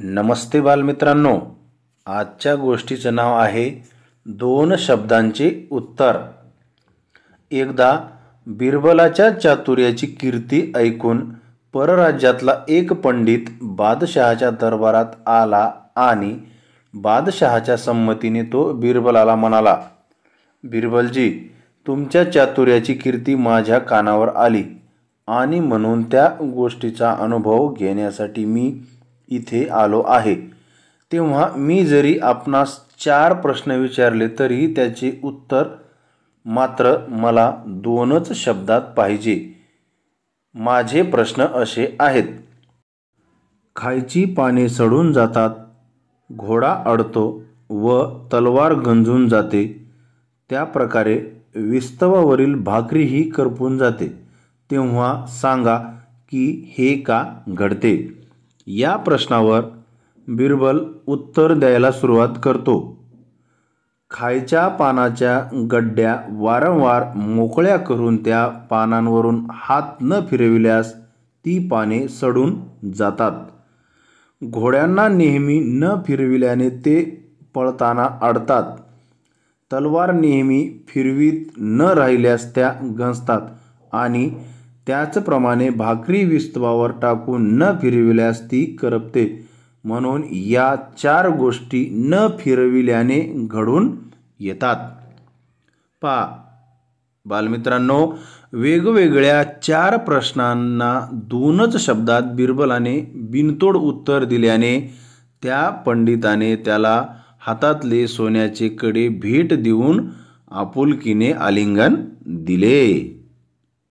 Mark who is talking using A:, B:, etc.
A: नमस्ते बालमित्रांनो आजच्या गोष्टीचं नाव आहे दोन शब्दांचे उत्तर एकदा बिरबलाच्या चातुर्याची कीर्ती ऐकून परराज्यातला एक पंडित बादशहाच्या दरबारात आला आणि बादशहाच्या संमतीने तो बिरबलाला म्हणाला बिरबलजी तुमच्या चातुर्याची कीर्ती माझ्या कानावर आली आणि म्हणून त्या गोष्टीचा अनुभव घेण्यासाठी मी इथे आलो आहे तेव्हा मी जरी आपणास चार प्रश्न विचारले तरी त्याचे उत्तर मात्र मला दोनच शब्दात पाहिजे माझे प्रश्न असे आहेत खायची पाने सडून जातात घोडा अडतो व तलवार गंजून जाते त्या प्रकारे विस्तवावरील भाकरीही करपून जाते तेव्हा सांगा की हे का घडते या प्रश्नावर बिरबल उत्तर द्यायला सुरुवात करतो खायच्या पानाच्या गड्ड्या वारंवार मोकळ्या करून त्या पानांवरून हात न फिरविल्यास ती पाने सडून जातात घोड्यांना नेहमी न फिरविल्याने ते पळताना अडतात तलवार नेहमी फिरवीत न राहिल्यास त्या गंजतात आणि त्याचप्रमाणे भाकरी विस्तवावर टाकून न फिरविल्यास ती करपते म्हणून या चार गोष्टी न फिरविल्याने घडून येतात पा बालमित्रांनो वेगवेगळ्या चार प्रश्नांना दोनच शब्दात बिरबलाने बिनतोड उत्तर दिल्याने त्या पंडिताने त्याला हातातले सोन्याचे कडे भेट देऊन आपुलकीने आलिंगन दिले